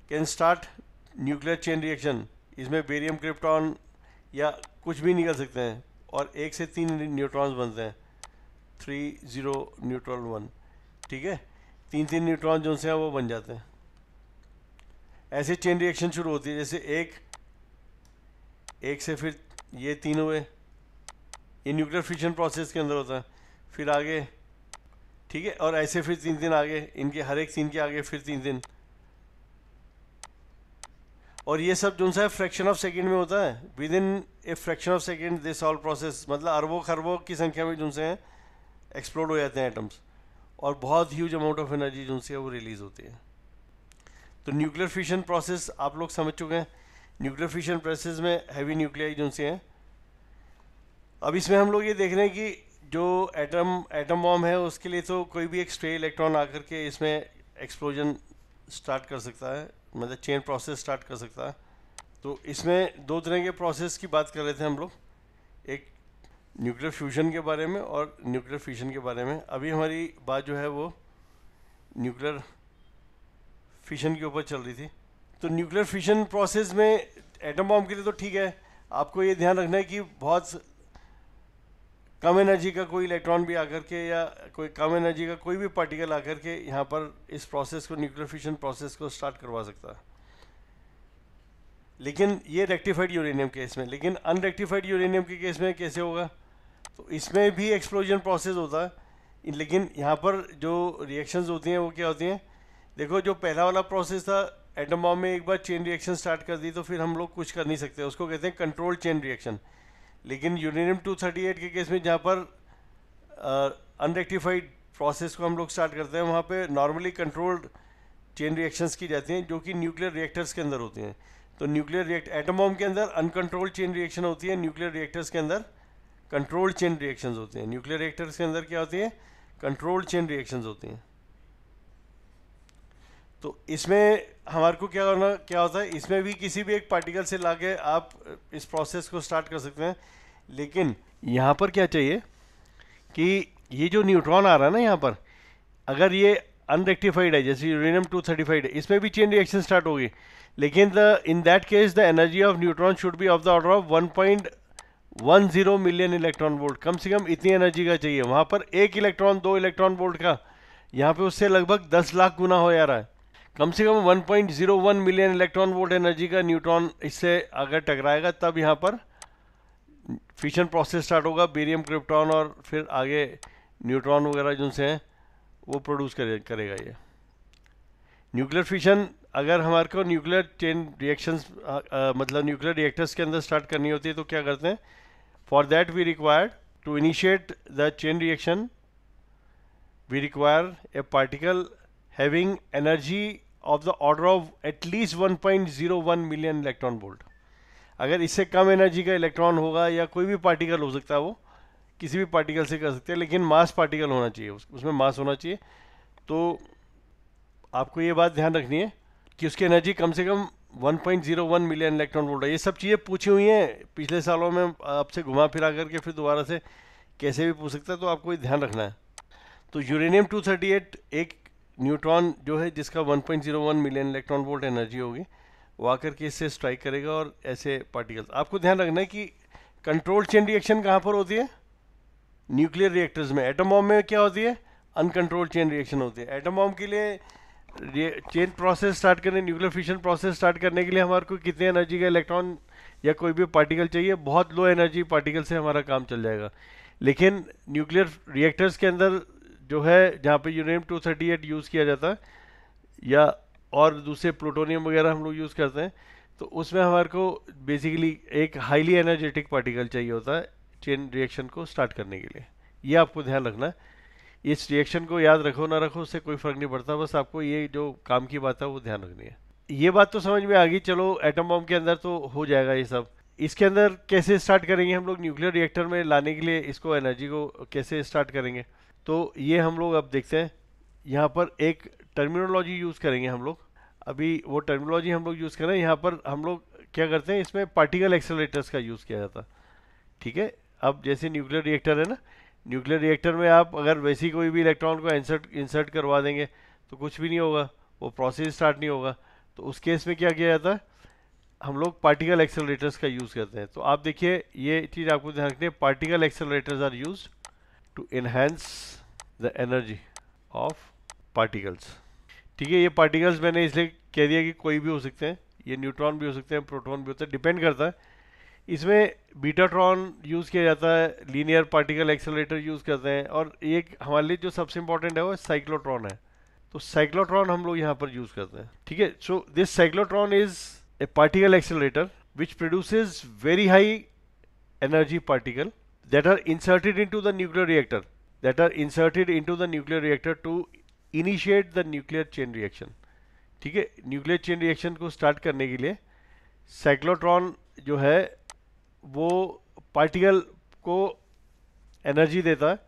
can start nuclear chain reaction इसमें बेरियम क्रिप्टॉन या कुछ भी निकल सकते हैं और एक से तीन न्यूट्रॉन्स बनते हैं थ्री ज़ीरो न्यूट्रॉन वन ठीक है तीन तीन न्यूट्रॉन जो से हैं वो बन जाते हैं ऐसे चेन रिएक्शन शुरू होती है जैसे एक एक से फिर ये तीन हुए ये न्यूक्लियर फिशन प्रोसेस के अंदर होता है फिर आगे ठीक है और ऐसे फिर तीन दिन आगे इनके हर एक सीन के आगे फिर तीन दिन और ये सब जो सा फ्रैक्शन ऑफ सेकंड में होता है within a fraction of second this all process मतलब अरबों खरबों की संख्या में जो हैं एक्सप्लोड हो जाते हैं एटम्स और बहुत ह्यूज अमाउंट ऑफ एनर्जी जो है वो रिलीज़ होती है तो न्यूक्लियर फिशन प्रोसेस आप लोग समझ चुके हैं न्यूक्लियर फिशन प्रोसेस में हैवी न्यूक्लियाई जो हैं अब इसमें हम लोग ये देख रहे हैं कि जो एटम एटम बॉम्ब है उसके लिए तो कोई भी एक स्ट्रे इलेक्ट्रॉन आकर के इसमें एक्सप्लोजन स्टार्ट कर सकता है मतलब चेन प्रोसेस स्टार्ट कर सकता है तो इसमें दो तरह के प्रोसेस की बात कर रहे थे हम लोग एक न्यूक्लियर फ्यूजन के बारे में और न्यूक्लियर फिशन के बारे में अभी हमारी बात जो है वो न्यूक्लियर फिशन के ऊपर चल रही थी तो न्यूक्लियर फिशन प्रोसेस में एटम बॉम्ब के लिए तो ठीक है आपको ये ध्यान रखना है कि बहुत कम एनर्जी का कोई इलेक्ट्रॉन भी आकर के या कोई कम एनर्जी का कोई भी पार्टिकल आकर के यहाँ पर इस प्रोसेस को न्यूक्लियर फिशन प्रोसेस को स्टार्ट करवा सकता है लेकिन ये रेक्टिफाइड यूरेनियम केस में लेकिन अनरेक्टिफाइड यूरेनियम के केस में कैसे होगा तो इसमें भी एक्सप्लोजन प्रोसेस होता है लेकिन यहाँ पर जो रिएक्शन होती हैं वो क्या होती हैं देखो जो पहला वाला प्रोसेस था एटम बॉम में एक बार चेन रिएक्शन स्टार्ट कर दी तो फिर हम लोग कुछ कर नहीं सकते उसको कहते हैं कंट्रोल चेन रिएक्शन लेकिन यूरेनियम 238 के केस में जहाँ पर अनरेक्टिफाइड प्रोसेस को हम लोग स्टार्ट करते हैं वहाँ पे नॉर्मली कंट्रोल्ड चेन रिएक्शंस की जाती हैं जो कि न्यूक्लियर रिएक्टर्स के अंदर होती हैं तो न्यूक्लियर रिएक्ट एटम के अंदर अनकंट्रोल्ड चेन रिएक्शन होती है न्यूक्लियर रिएक्टर्स के अंदर कंट्रोल्ड चेन रिएक्शंस होती हैं न्यूक्लियर रिएक्टर्स के अंदर क्या होती है कंट्रोल्ड चेन रिएक्शंस होती हैं तो इसमें हमारे को क्या करना क्या होता है इसमें भी किसी भी एक पार्टिकल से ला के आप इस प्रोसेस को स्टार्ट कर सकते हैं लेकिन यहाँ पर क्या चाहिए कि ये जो न्यूट्रॉन आ रहा है ना यहाँ पर अगर ये अनरेक्टिफाइड है जैसे यूरेनियम टू थर्टी है इसमें भी चेन रिएक्शन स्टार्ट होगी लेकिन the in that case the energy of neutron should be of the order of one point one zero million electron volt कम से कम इतनी एनर्जी का चाहिए वहाँ पर एक इलेक्ट्रॉन दो इलेक्ट्रॉन वोल्ट का यहाँ पे उससे लगभग दस लाख गुना हो जा रहा है कम से कम 1.01 मिलियन इलेक्ट्रॉन वोल्ट एनर्जी का न्यूट्रॉन इससे अगर टकराएगा तब यहाँ पर फिशन प्रोसेस स्टार्ट होगा बेरियम क्रिप्टॉन और फिर आगे न्यूट्रॉन वगैरह जिनसे हैं वो प्रोड्यूस करे, करेगा ये न्यूक्लियर फिशन अगर हमारे को न्यूक्लियर चेन रिएक्शंस मतलब न्यूक्लियर रिएक्टर्स के अंदर स्टार्ट करनी होती है तो क्या करते हैं for that we required to initiate the chain reaction we require a particle having energy of the order of at least 1.01 million electron volt अगर इससे कम एनर्जी का इलेक्ट्रॉन होगा या कोई भी पार्टिकल हो सकता है वो किसी भी पार्टिकल से कर सकते हैं लेकिन मास पार्टिकल होना चाहिए उस, उसमें मास होना चाहिए तो आपको ये बात ध्यान रखनी है कि उसकी एनर्जी कम से कम 1.01 मिलियन इलेक्ट्रॉन वोल्ट है ये सब चीज़ें पूछी हुई हैं पिछले सालों में आपसे घुमा फिरा करके फिर दोबारा से कैसे भी पूछ सकता है तो आपको ये ध्यान रखना है तो यूरेनियम 238 एक न्यूट्रॉन जो है जिसका 1.01 मिलियन इलेक्ट्रॉन वोल्ट एनर्जी होगी वो आकर के इससे स्ट्राइक करेगा और ऐसे पार्टिकल्स आपको ध्यान रखना है कि कंट्रोल चेन रिएक्शन कहाँ पर होती है न्यूक्लियर रिएक्टर्स में एटम बॉम में क्या होती है अनकंट्रोल चेन रिएक्शन होती है एटम बॉम के लिए चेन प्रोसेस स्टार्ट करने न्यूक्लियर फिशन प्रोसेस स्टार्ट करने के लिए हमारे को कितने एनर्जी का इलेक्ट्रॉन या कोई भी पार्टिकल चाहिए बहुत लो एनर्जी पार्टिकल से हमारा काम चल जाएगा लेकिन न्यूक्लियर रिएक्टर्स के अंदर जो है जहाँ पे uranium two thirty eight use किया जाता है या और दूसरे प्लूटोनियम वगैरह हम लोग यूज़ करते हैं तो उसमें हमारे को बेसिकली एक हाईली एनर्जेटिक पार्टिकल चाहिए होता है चेन रिएक्शन को स्टार्ट करने के लिए ये आपको ध्यान रखना है इस रिएक्शन को याद रखो ना रखो उससे कोई फ़र्क नहीं पड़ता बस आपको ये जो काम की बात है वो ध्यान रखनी है ये बात तो समझ में आ गई चलो एटम बॉम्ब के अंदर तो हो जाएगा ये सब इसके अंदर कैसे स्टार्ट करेंगे हम लोग न्यूक्लियर रिएक्टर में लाने के लिए इसको एनर्जी को कैसे स्टार्ट करेंगे तो ये हम लोग अब देखते हैं यहाँ पर एक टर्मिनोलॉजी यूज़ करेंगे हम लोग अभी वो टर्मिनोलॉजी हम लोग यूज़ करें यहाँ पर हम लोग क्या करते हैं इसमें पार्टिकल एक्सेलेटर्स का यूज़ किया जाता ठीक है अब जैसे न्यूक्लियर रिएक्टर है ना न्यूक्लियर रिएक्टर में आप अगर वैसी कोई भी इलेक्ट्रॉन को इंसर्ट इंसर्ट करवा देंगे तो कुछ भी नहीं होगा वो प्रोसेस स्टार्ट नहीं होगा तो उस केस में क्या किया जाता है हम लोग पार्टिकल एक्सेलरेटर्स का यूज़ करते हैं तो आप देखिए ये चीज़ आपको ध्यान रखनी है particle accelerators are used to enhance the energy of particles ठीक है ये पार्टिकल्स मैंने इसलिए कह दिया कि कोई भी हो सकते हैं ये न्यूट्रॉन भी हो सकते हैं प्रोटॉन भी होते हैं डिपेंड करता है इसमें बीटाट्रॉन यूज़ किया जाता है लीनियर पार्टिकल एक्सेलेटर यूज़ करते हैं और एक हमारे लिए जो सबसे इंपॉर्टेंट है वो साइक्लोट्रॉन है तो साइक्लोट्रॉन हम लोग यहाँ पर यूज़ करते हैं ठीक है so this cyclotron is a particle accelerator which produces very high energy particle that are inserted into the nuclear reactor that are inserted into the nuclear reactor to initiate the nuclear chain reaction ठीक है न्यूक्लियर चेन रिएक्शन को स्टार्ट करने के लिए साइक्लोट्रॉन जो है वो पार्टिकल को एनर्जी देता है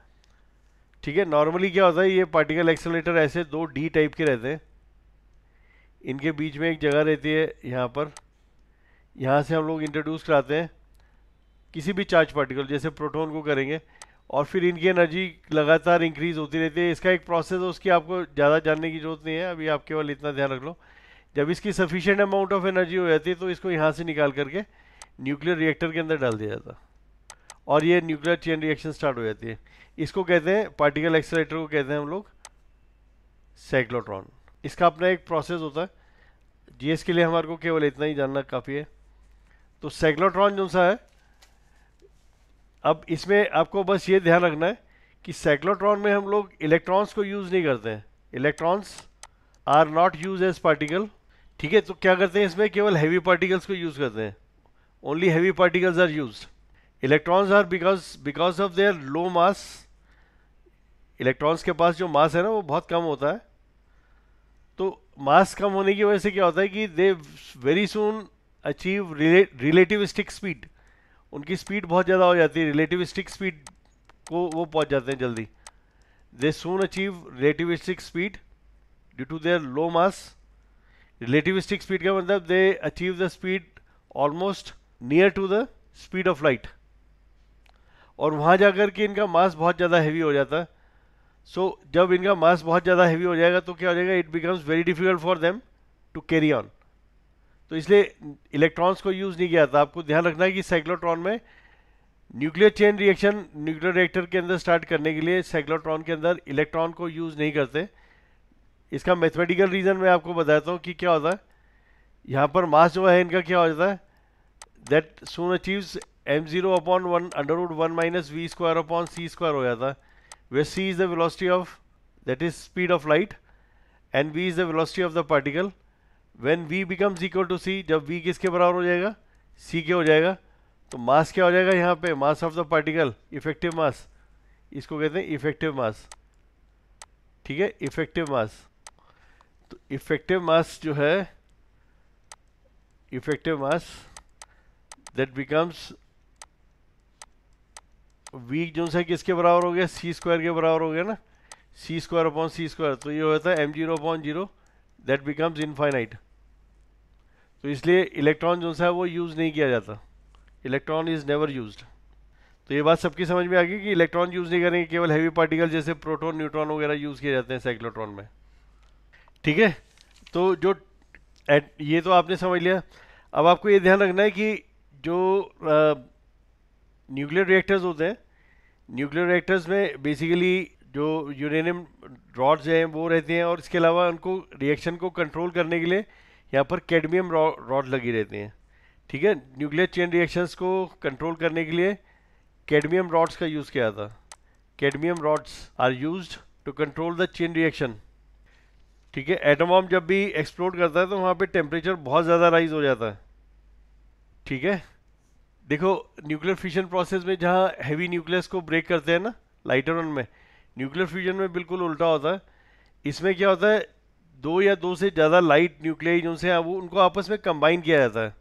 ठीक है नॉर्मली क्या होता है ये पार्टिकल एक्सेलेटर ऐसे दो डी टाइप के रहते हैं इनके बीच में एक जगह रहती है यहाँ पर यहाँ से हम लोग इंट्रोड्यूस कराते हैं किसी भी चार्ज पार्टिकल जैसे प्रोटॉन को करेंगे और फिर इनकी एनर्जी लगातार इंक्रीज होती रहती है इसका एक प्रोसेस है उसकी आपको ज़्यादा जानने की जरूरत नहीं है अभी आप केवल इतना ध्यान रख लो जब इसकी सफिशेंट अमाउंट ऑफ एनर्जी हो जाती है तो इसको यहाँ से निकाल करके न्यूक्लियर रिएक्टर के अंदर डाल दिया जाता और ये न्यूक्लियर चेन रिएक्शन स्टार्ट हो जाती है इसको कहते हैं पार्टिकल एक्सलेटर को कहते हैं हम लोग साइक्लोट्रॉन इसका अपना एक प्रोसेस होता है जीएस के लिए हमारे को केवल इतना ही जानना काफ़ी है तो साइक्लोट्रॉन जो सा है अब इसमें आपको बस ये ध्यान रखना है कि साइक्लोट्रॉन में हम लोग इलेक्ट्रॉन्स को यूज़ नहीं करते हैं electrons are not use as particle ठीक है तो क्या करते हैं इसमें केवल हैवी पार्टिकल्स को यूज़ करते हैं only heavy particles are use electrons are because because of their low mass electrons के पास जो मास है ना वो बहुत कम होता है तो मास कम होने की वजह से क्या होता है कि they very soon achieve relativistic speed उनकी स्पीड बहुत ज़्यादा हो जाती है रिलेटिविस्टिक स्पीड को वो पहुंच जाते हैं जल्दी they soon achieve relativistic speed due to their low mass relativistic speed का मतलब they achieve the speed almost near to the speed of light और वहाँ जाकर के इनका मास बहुत ज़्यादा हैवी हो जाता है सो so, जब इनका मास बहुत ज़्यादा हैवी हो जाएगा तो क्या हो जाएगा it becomes very difficult for them to carry on तो इसलिए इलेक्ट्रॉन्स को यूज़ नहीं किया था आपको ध्यान रखना है कि साइक्लोट्रॉन में nuclear chain reaction nuclear reactor के अंदर स्टार्ट करने के लिए साइक्लोट्रॉन के अंदर इलेक्ट्रॉन को यूज़ नहीं करते इसका मैथमेटिकल रीज़न मैं आपको बताता हूँ कि क्या होता है यहाँ पर मास जो है इनका क्या हो जाता है that soon achieves M zero upon one under root one minus V square upon C square हो जाता है where C is the velocity of that is speed of light and V is the velocity of the particle when V becomes equal to C जब वी किसके बराबर हो जाएगा सी के हो जाएगा तो मास क्या हो जाएगा यहाँ पे mass of the particle effective mass इसको कहते हैं इफेक्टिव मास ठीक है इफेक्टिव मास तो इफेक्टिव मास जो है effective mass that becomes V जो है किसके बराबर हो गया सी स्क्वायर के बराबर हो गया ना C square upon C square तो ये होता है M zero upon zero that becomes infinite तो इसलिए इलेक्ट्रॉन जो सा है वो यूज़ नहीं किया जाता इलेक्ट्रॉन इज़ नेवर यूज तो ये बात सबकी समझ में आ गई कि इलेक्ट्रॉन यूज़ नहीं करेंगे केवल हैवी पार्टिकल जैसे प्रोटॉन न्यूट्रॉन वगैरह यूज़ किए जाते हैं साइक्लोट्रॉन में ठीक है तो जो एट ये तो आपने समझ लिया अब आपको ये ध्यान रखना है कि जो न्यूक्लियर रिएक्टर्स होते हैं न्यूक्लियर रिएक्टर्स में बेसिकली जो यूरेनियम रॉड्स हैं वो रहते हैं और इसके अलावा उनको रिएक्शन को कंट्रोल करने के लिए यहाँ पर कैडमियम रॉड लगी रहती हैं ठीक है न्यूक्लियर चेन रिएक्शंस को कंट्रोल करने के लिए कैडमियम रॉड्स का यूज़ किया था cadmium rods are use to control the chain reaction ठीक है एटमॉम जब भी एक्सप्लोड करता है तो वहाँ पे टेम्परेचर बहुत ज़्यादा राइज हो जाता है ठीक है देखो न्यूक्लियर फ्यूजन प्रोसेस में जहाँ हैवी न्यूक्लियस को ब्रेक करते हैं ना लाइटर ऑन में न्यूक्लियर फ्यूजन में बिल्कुल उल्टा होता है इसमें क्या होता है दो या दो से ज़्यादा लाइट न्यूक्लियाई जो हैं वो उनको आपस में कंबाइन किया जाता है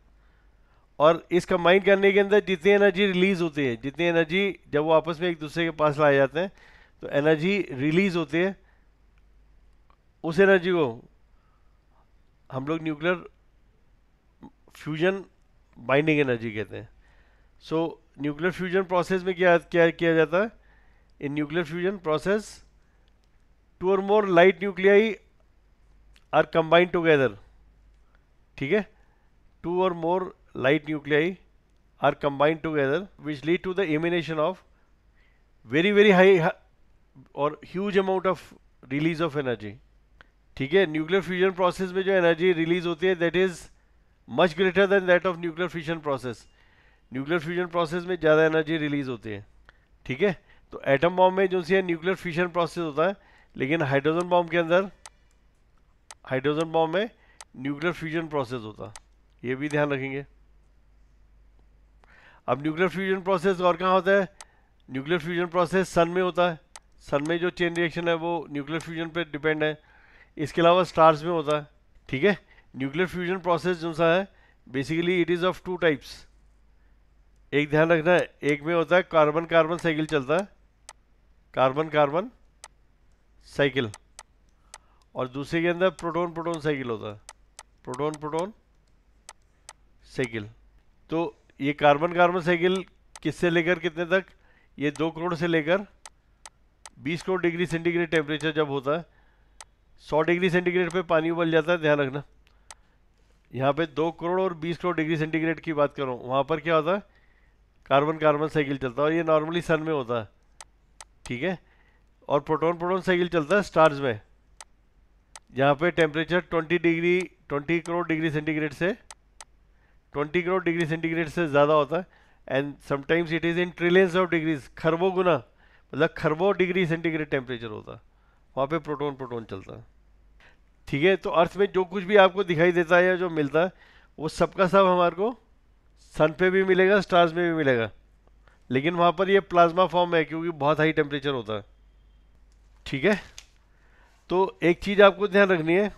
और इस कंबाइन करने के अंदर जितनी एनर्जी रिलीज़ होती है जितनी एनर्जी जब वो आपस में एक दूसरे के पास लाए जाते हैं तो एनर्जी रिलीज़ होती है उस एनर्जी को हम लोग न्यूक्लियर फ्यूजन बाइंडिंग एनर्जी कहते हैं सो न्यूक्लियर फ्यूजन प्रोसेस में क्या क्या किया जाता है in nuclear fusion process two or more light nuclei are combined together ठीक है two or more light nuclei are combined together which lead to the emanation of very very high और huge amount of release of energy ठीक है न्यूक्लियर फ्यूजन प्रोसेस में जो एनर्जी रिलीज होती है that is much greater than that of nuclear fusion process nuclear fusion process में ज़्यादा एनर्जी रिलीज होती है ठीक है तो एटम बॉम्ब में जो सी न्यूक्लियर फ्यूजन प्रोसेस होता है लेकिन हाइड्रोजन बॉम्ब के अंदर हाइड्रोजन बॉम्ब में न्यूक्लियर फ्यूजन प्रोसेस होता ये भी ध्यान रखेंगे अब न्यूक्लियर फ्यूजन प्रोसेस और कहाँ होता है न्यूक्लियर फ्यूजन प्रोसेस सन में होता है सन में जो चेन रिएक्शन है वो न्यूक्लियर फ्यूजन पे डिपेंड है इसके अलावा स्टार्स में होता है ठीक है न्यूक्लियर फ्यूजन प्रोसेस जो सा है basically it is of two types एक ध्यान रखना है एक में होता है कार्बन कार्बन साइकिल चलता है कार्बन कार्बन साइकिल और दूसरे के अंदर प्रोटोन प्रोटोन साइकिल होता है प्रोटोन प्रोटोन साइकिल तो ये कार्बन कार्बन साइकिल किससे लेकर कितने तक ये दो करोड़ से लेकर बीस करोड़ डिग्री सेंटीग्रेड टेम्परेचर जब होता है सौ डिग्री सेंटीग्रेड पे पानी उबल जाता है ध्यान रखना यहाँ पे दो करोड़ और बीस करोड़ डिग्री सेंटीग्रेड की बात करूँ वहाँ पर क्या होता है कार्बन कार्बन साइकिल चलता है और ये नॉर्मली सन में होता है ठीक है और प्रोटोन प्रोटोन साइकिल चलता है स्टार्स में यहाँ पे temperature 20 degree 20 crore degree centigrade से 20 करोड़ डिग्री सेंटीग्रेड से ज़्यादा होता है and sometimes it is in trillions of degrees खरबों गुना मतलब खरबों डिग्री सेंटीग्रेड टेम्परेचर होता है वहाँ पे प्रोटोन प्रोटोन चलता है ठीक है तो अर्थ में जो कुछ भी आपको दिखाई देता है या जो मिलता है वो सबका सब हमारे को सन पे भी मिलेगा स्टार्स में भी मिलेगा लेकिन वहाँ पर ये प्लाज्मा फॉर्म है क्योंकि बहुत हाई टेम्परेचर होता है ठीक है तो एक चीज़ आपको ध्यान रखनी है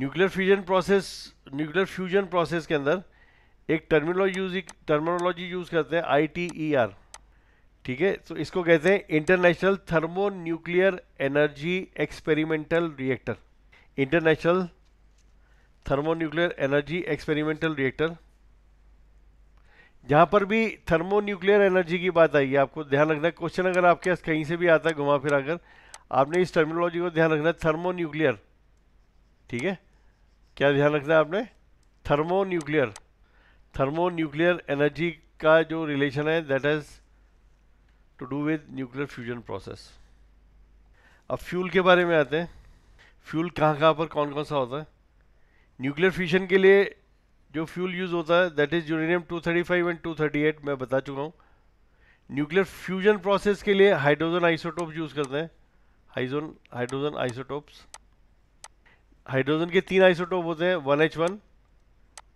nuclear fusion process nuclear fusion process के अंदर एक टर्मिनोलॉजी यूज टर्मिनोलॉजी यूज़ करते हैं आई टी ई आर ठीक है तो इसको कहते हैं international thermo nuclear energy experimental reactor international thermo nuclear energy experimental reactor जहाँ पर भी थर्मो न्यूक्लियर एनर्जी की बात आई है आपको ध्यान रखना क्वेश्चन अगर आपके पास कहीं से भी आता है घुमा फिरा कर आपने इस टर्मिनोलॉजी को ध्यान रखना है थर्मो न्यूक्लियर ठीक है क्या ध्यान रखना है आपने thermo nuclear thermo nuclear energy का जो रिलेशन है that is to do with nuclear fusion process अब फ्यूल के बारे में आते हैं फ्यूल कहाँ कहाँ पर कौन कौन सा होता है न्यूक्लियर फ्यूजन के लिए जो फ्यूल यूज़ होता है दैट इज़ यूरेनियम 235 एंड 238 मैं बता चुका हूँ न्यूक्लियर फ्यूजन प्रोसेस के लिए हाइड्रोजन आइसोटोप यूज़ करते हैं हाइजोन हाइड्रोजन आइसोटोप्स हाइड्रोजन के तीन आइसोटोप होते हैं वन एच वन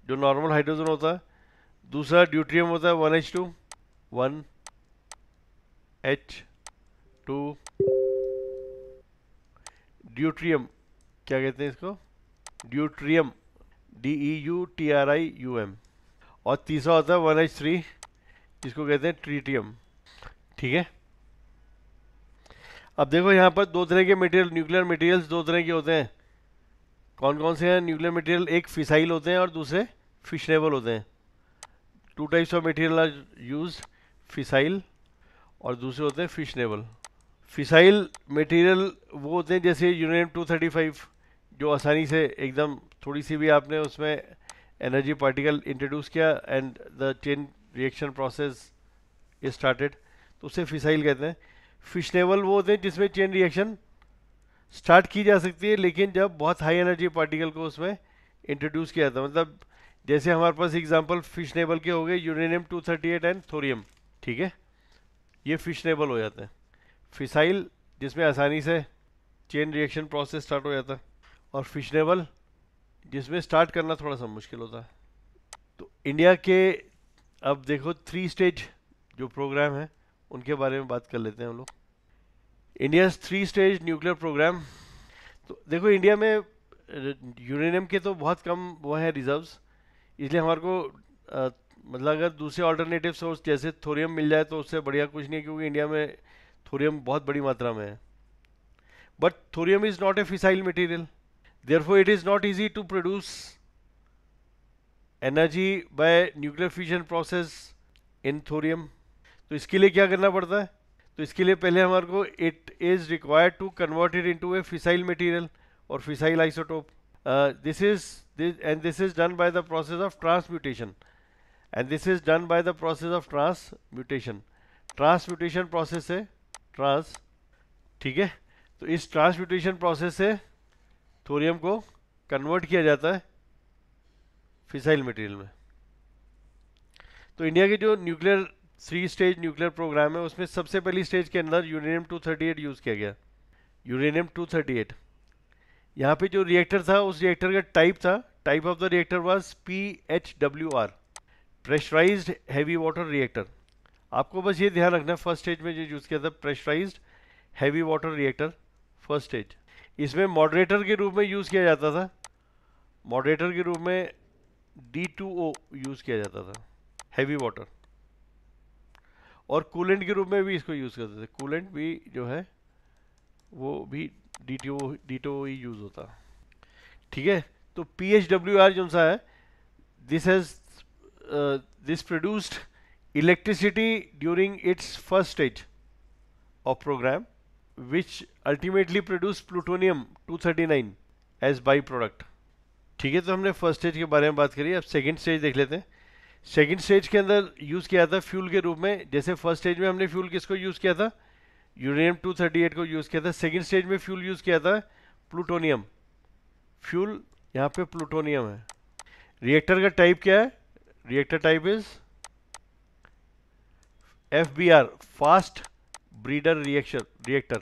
जो नॉर्मल हाइड्रोजन होता है दूसरा ड्यूट्रियम होता है one H two one H two deuterium क्या कहते हैं इसको deuterium D E U T R I U M और तीसरा होता है वन एच थ्री जिसको कहते हैं ट्रीटियम ठीक है अब देखो यहाँ पर दो तरह के मटेरियल न्यूक्लियर मटेरियल्स दो तरह के होते हैं कौन कौन से हैं न्यूक्लियर मटेरियल एक फिसाइल होते हैं और दूसरे फिशनेबल होते हैं two types of material are use fissile और दूसरे होते हैं फिशनेबल फिसाइल मटेरियल वो होते हैं जैसे यूनियन 235 जो आसानी से एकदम थोड़ी सी भी आपने उसमें एनर्जी पार्टिकल इंट्रोड्यूस किया and the chain reaction process is started तो उसे फिसाइल कहते हैं फिश लेवल वो होते हैं जिसमें चेन रिएक्शन स्टार्ट की जा सकती है लेकिन जब बहुत हाई एनर्जी पार्टिकल को उसमें इंट्रोड्यूस किया जाता है मतलब जैसे हमारे पास एग्जाम्पल फिश नेबल के हो गए यूरेनियम 238 एंड थोरियम ठीक है ये फिश नेबल हो जाते हैं फिसाइल जिसमें आसानी से चेन रिएक्शन प्रोसेस स्टार्ट हो जाता है और फिश नेबल जिसमें स्टार्ट करना थोड़ा सा मुश्किल होता है तो इंडिया के अब देखो थ्री स्टेज जो प्रोग्राम है उनके बारे में बात कर लेते हैं हम लोग India three stage nuclear program तो देखो इंडिया में यूरेनियम के तो बहुत कम वो हैं रिजर्व्स इसलिए हमारे को मतलब अगर दूसरे ऑल्टरनेटिव सोर्स जैसे थोरियम मिल जाए तो उससे बढ़िया कुछ नहीं है क्योंकि इंडिया में थोरियम बहुत बड़ी मात्रा में है but thorium is not a fissile material therefore it is not easy to produce energy by nuclear fusion process in thorium तो इसके लिए क्या करना पड़ता है तो इसके लिए पहले हमारे को it is required to convert it into a fissile material और fissile isotope this is and this is done by the process of transmutation and this is done by the process of transmutation transmutation process है ट्रांस ठीक है तो इस ट्रांसम्यूटेशन प्रोसेस से थोरियम को कन्वर्ट किया जाता है फिसाइल मटेरियल में तो इंडिया के जो nuclear three stage nuclear program है उसमें सबसे पहली स्टेज के अंदर यूरेनियम 238 यूज़ किया गया यूरेनियम 238 यहाँ पे जो रिएक्टर था उस रिएक्टर का टाइप था type of the reactor was P H W R pressurise heavy water reactor आपको बस ये ध्यान रखना फर्स्ट स्टेज में जो यूज़ किया था pressurise heavy water reactor first stage इसमें मॉडरेटर के रूप में यूज़ किया जाता था मॉडरेटर के रूप में डी टू ओ यूज़ किया जाता था हैवी वाटर और कूलेंट के रूप में भी इसको यूज़ करते थे कूलेंट भी जो है वो भी डी टी ही यूज़ होता ठीक है तो पी एच डब्ल्यू आर जो सा है this has this produced electricity during its first stage of program which ultimately produce plutonium 239 as by product ठीक है तो हमने फर्स्ट स्टेज के बारे में बात करी अब सेकेंड स्टेज देख लेते हैं सेकेंड स्टेज के अंदर यूज़ किया था फ्यूल के रूप में जैसे फर्स्ट स्टेज में हमने फ्यूल किसको यूज़ किया था यूरेनियम 238 को यूज़ किया था सेकेंड स्टेज में फ्यूल यूज़ किया था प्लूटोनियम फ्यूल यहाँ पे प्लूटोनियम है रिएक्टर का टाइप क्या है reactor type is F B R fast breeder reaction reactor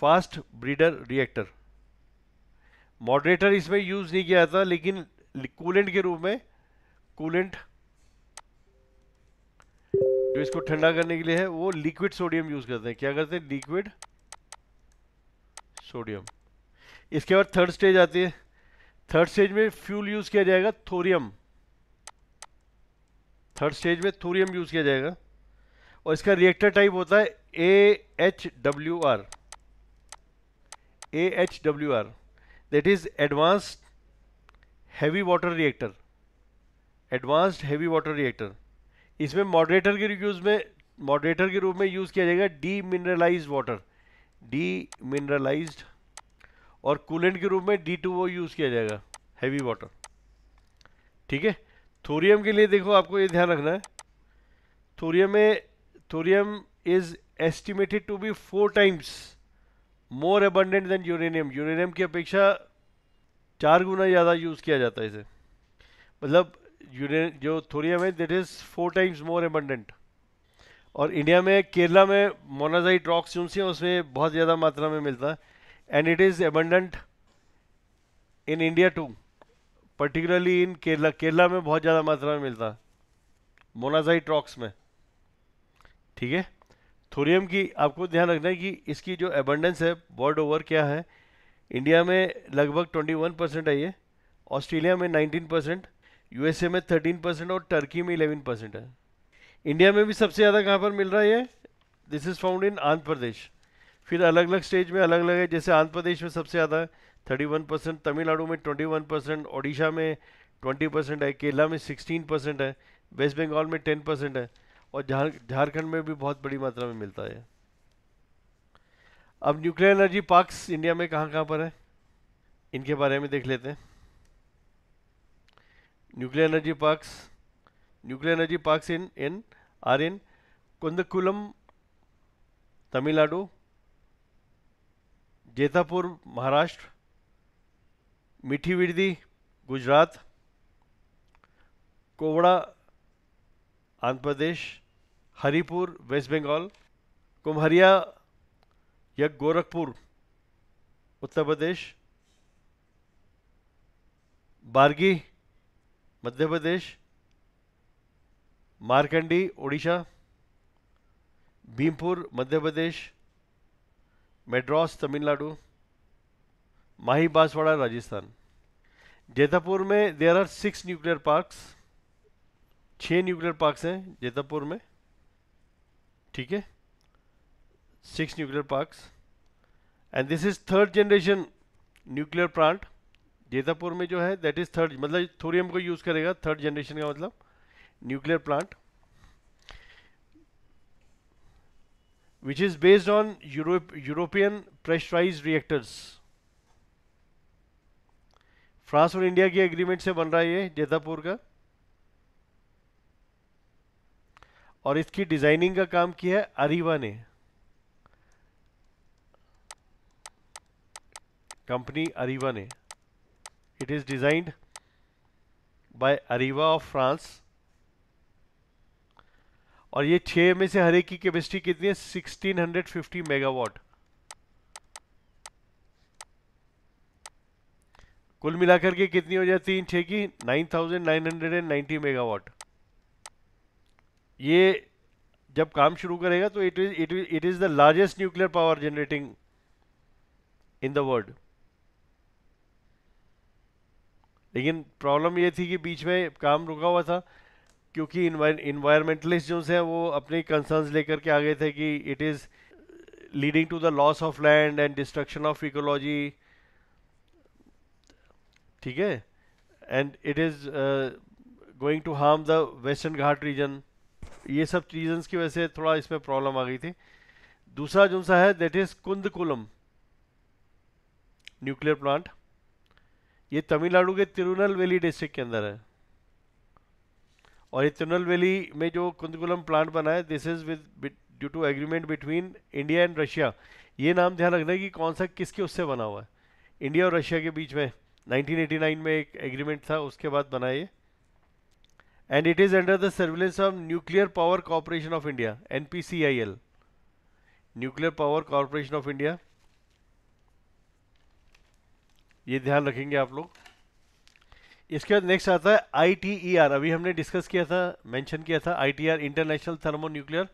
fast breeder reactor moderator इसमें यूज़ नहीं किया था लेकिन कूलेंट के रूप में कूलेंट जो इसको ठंडा करने के लिए है वो लिक्विड सोडियम यूज करते हैं क्या करते हैं लिक्विड सोडियम इसके बाद थर्ड स्टेज आती है थर्ड स्टेज में फ्यूल यूज किया जाएगा थोरियम थर्ड स्टेज में थोरियम यूज किया जाएगा और इसका रिएक्टर टाइप होता है A H W R A H W R that is advanced heavy water reactor advanced heavy water reactor इसमें मॉडरेटर के यूज़ में मॉडरेटर के रूप में यूज़ किया जाएगा demineralise water demineralise और कूलेंट के रूप में डी टू वो यूज़ किया जाएगा हैवी वाटर ठीक है थोरियम के लिए देखो आपको ये ध्यान रखना है थोरियम में thorium is estimated to be four times more abundant than uranium uranium की अपेक्षा चार गुना ज़्यादा यूज़ किया जाता है इसे मतलब जो थोरियम है that is four times more abundant और इंडिया में केरला में मोनाजाइट रॉक्स जो से उसमें बहुत ज़्यादा मात्रा में मिलता है and it is abundant in India to particularly in Kerala Kerala में बहुत ज़्यादा मात्रा में मिलता है मोनाजाइट रॉक्स में ठीक है थोरियम की आपको ध्यान रखना है कि इसकी जो एबंडेंस है वर्ल्ड ओवर क्या है इंडिया में लगभग वन परसेंट है ये ऑस्ट्रेलिया में नाइनटीन परसेंट यूएसए में थर्टीन परसेंट और टर्की में इलेवन परसेंट है इंडिया में भी सबसे ज़्यादा कहाँ पर मिल रहा है this is found in Andhra Pradesh फिर अलग अलग स्टेज में अलग अलग है जैसे आंध्र प्रदेश में सबसे ज़्यादा थर्टी वन परसेंट तमिलनाडु में ट्वेंटी वन परसेंट ओडिशा में ट्वेंटी परसेंट है केरला में सिक्सटीन परसेंट है वेस्ट बंगाल में टेन परसेंट है और झारखंड में भी बहुत बड़ी मात्रा में मिलता है अब न्यूक्लियर एनर्जी पार्क्स इंडिया में कहाँ कहाँ पर है इनके बारे में देख लेते हैं nuclear energy parks nuclear energy parks in in are in Kondakulam Tamil Nadu Jetapur Maharashtra mithi vidhi Gujarat kovda Andhra Pradesh haripur west bengal kumharia ya gorakhpur uttar pradesh बारगी मध्य प्रदेश मारकंडी ओडिशा भीमपुर मध्य प्रदेश मेड्रॉस तमिलनाडु माही बांसवाड़ा राजस्थान जेतापुर में there are six nuclear parks छः न्यूक्लियर पार्क्स हैं जेतापुर में ठीक है six nuclear parks and this is third generation nuclear plant Jaitapur में जो है दैट इज़ थर्ड मतलब थोरियम को यूज़ करेगा थर्ड जनरेशन का मतलब nuclear plant which is based on European pressurise reactors France और इंडिया के एग्रीमेंट से बन रहा है ये जेतापुर का और इसकी डिजाइनिंग का काम किया है अरिवा ने कंपनी अरिवा ने It is designed by Arriva of France और ये छह में से हर एक की कैपेसिटी कितनी है 1650 मेगावाट कुल मिलाकर के कितनी हो जाती है इन छः की 9990 मेगावाट ये जब काम शुरू करेगा तो it is it is the largest nuclear power generating in the world लेकिन प्रॉब्लम ये थी कि बीच में काम रुका हुआ था क्योंकि इन्वायरमेंटलिस्ट जो से वो अपने कंसर्न्स लेकर के आ गए थे कि it is leading to the loss of land and destruction of ecology ठीक है and it is going to harm the western Ghat region ये सब रीजन्स की वजह से थोड़ा इसमें प्रॉब्लम आ गई थी दूसरा जो सा है that is Kudankulam nuclear plant ये तमिलनाडु के तिरुनल वैली डिस्ट्रिक्ट के अंदर है और ये तिरुनल वैली में जो कुंदकुलम प्लांट बना है this is with due to agreement between India and Russia ये नाम ध्यान रखना है कि कौन सा किसके उससे बना हुआ है इंडिया और रशिया के बीच में 1989 में एक एग्रीमेंट था उसके बाद बना ये and it is under the surveillance of nuclear power corporation of India N nuclear power corporation of India ये ध्यान रखेंगे आप लोग इसके बाद नेक्स्ट आता है आई e अभी हमने डिस्कस किया था मेंशन किया था I international thermo thermonuclear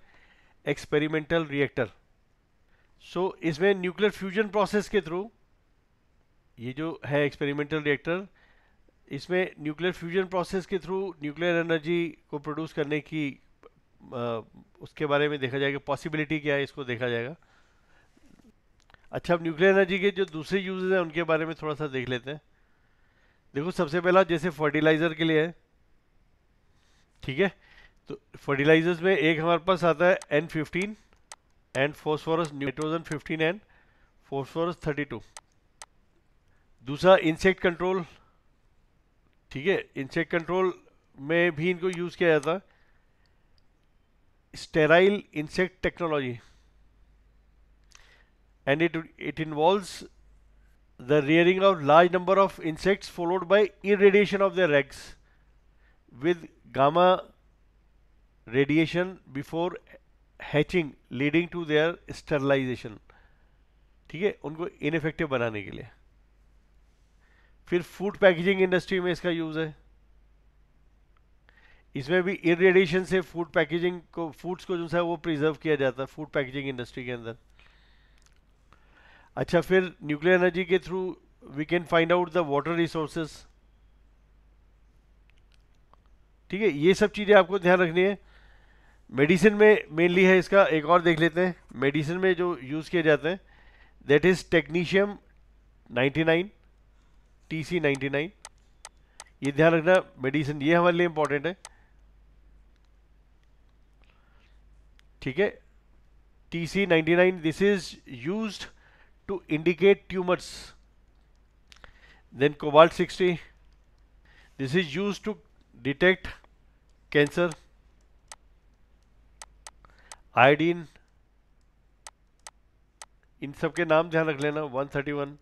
experimental reactor so इसमें न्यूक्लियर फ्यूजन प्रोसेस के थ्रू ये जो है एक्सपेरिमेंटल रिएक्टर इसमें न्यूक्लियर फ्यूजन प्रोसेस के थ्रू न्यूक्लियर एनर्जी को प्रोड्यूस करने की आ, उसके बारे में देखा जाएगा पॉसिबिलिटी क्या है इसको देखा जाएगा अच्छा अब न्यूक्लियर एनर्जी के जो दूसरे यूजेज हैं उनके बारे में थोड़ा सा देख लेते हैं देखो सबसे पहला जैसे फर्टिलाइज़र के लिए है ठीक है तो फर्टिलाइजर्स में एक हमारे पास आता है N fifteen and phosphorus nitrogen fifteen and phosphorus thirty two दूसरा इंसेक्ट कंट्रोल ठीक है इंसेक्ट कंट्रोल में भी इनको यूज़ किया जाता है sterile insect technology and it, it involves the rearing of large number of insects followed by irradiation of their eggs with gamma radiation before hatching leading to their sterilization ठीक है उनको इनफेक्टिव बनाने के लिए फिर फूड पैकेजिंग इंडस्ट्री में इसका यूज़ है इसमें भी इरेडिएशन से फूड पैकेजिंग को फूड्स को जो है वो प्रिजर्व किया जाता है फूड पैकेजिंग इंडस्ट्री के अंदर अच्छा फिर न्यूक्लियर एनर्जी के through we can find out the water resources ठीक है ये सब चीज़ें आपको ध्यान रखनी है मेडिसिन में मेनली है इसका एक और देख लेते हैं मेडिसिन में जो यूज़ किए जाते हैं दैट इज़ टेक्नीशियम 99 टीसी 99 ये ध्यान रखना मेडिसिन ये हमारे लिए इम्पोर्टेंट है ठीक है TC 99 this is used to indicate tumors then cobalt 60 this is used to detect cancer iodine इन सबके नाम ध्यान रख लेना 131 थर्टी वन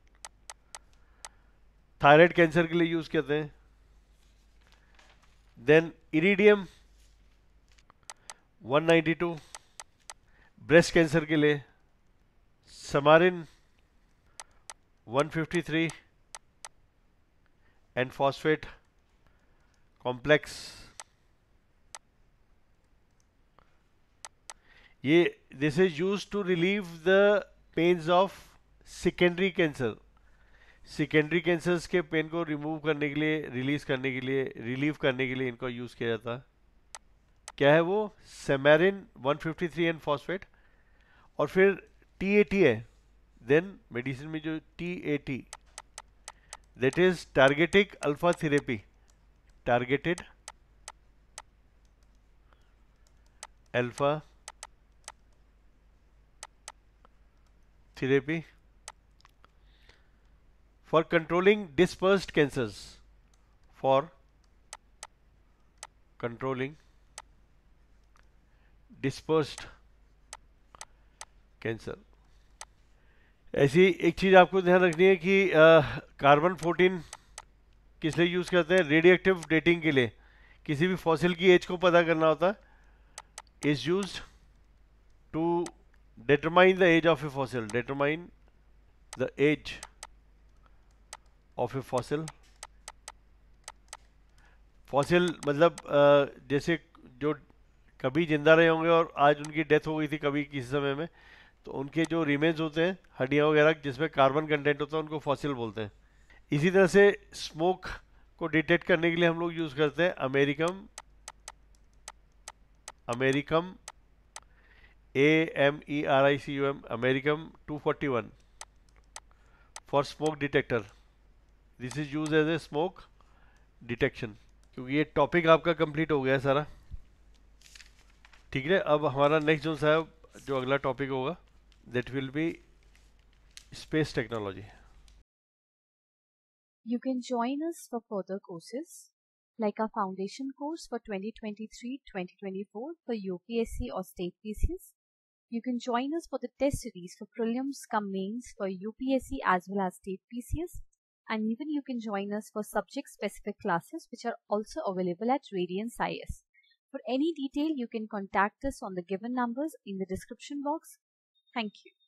थायराइड कैंसर के लिए यूज करते हैं देन इरीडियम 192 ब्रेस्ट कैंसर के लिए समारिन 153 and phosphate complex ये this is use to relieve the pains of secondary cancer secondary cancers के पेन को रिमूव करने के लिए रिलीज करने के लिए रिलीव करने के लिए इनको यूज़ किया जाता है क्या है वो सेमेरिन 153 एंड फॉस्फेट और फिर टी है देन मेडिसिन में जो T A T that is targetic alpha therapy targeted alpha therapy for controlling dispersed cancers for controlling dispersed cancer ऐसी एक चीज़ आपको ध्यान रखनी है कि कार्बन फोर्टीन किस लिए यूज़ करते हैं रेडिएक्टिव डेटिंग के लिए किसी भी फॉसिल की एज को पता करना होता है is use to determine the age of a fossil determine the age of a fossil fossil मतलब जैसे जो कभी जिंदा रहे होंगे और आज उनकी डेथ हो गई थी कभी किसी समय में तो उनके जो रिमेन्स होते हैं हड्डियाँ वगैरह जिसमें कार्बन कंटेंट होता है उनको फॉसिल बोलते हैं इसी तरह से स्मोक को डिटेक्ट करने के लिए हम लोग यूज़ करते हैं americium americium A M E R I C U M americium two forty one for smoke detector this is use as a smoke detection क्योंकि ये टॉपिक आपका कंप्लीट हो गया है सारा ठीक है अब हमारा नेक्स्ट जो सा जो अगला टॉपिक होगा that will be space technology. You can join us for further courses like our foundation course for 2023-2024 for UPSC or state thesis. You can join us for the test series for prelims cum mains for UPSC as well as state PCS and even you can join us for subject specific classes which are also available at Radiance IS. For any detail you can contact us on the given numbers in the description box Thank you.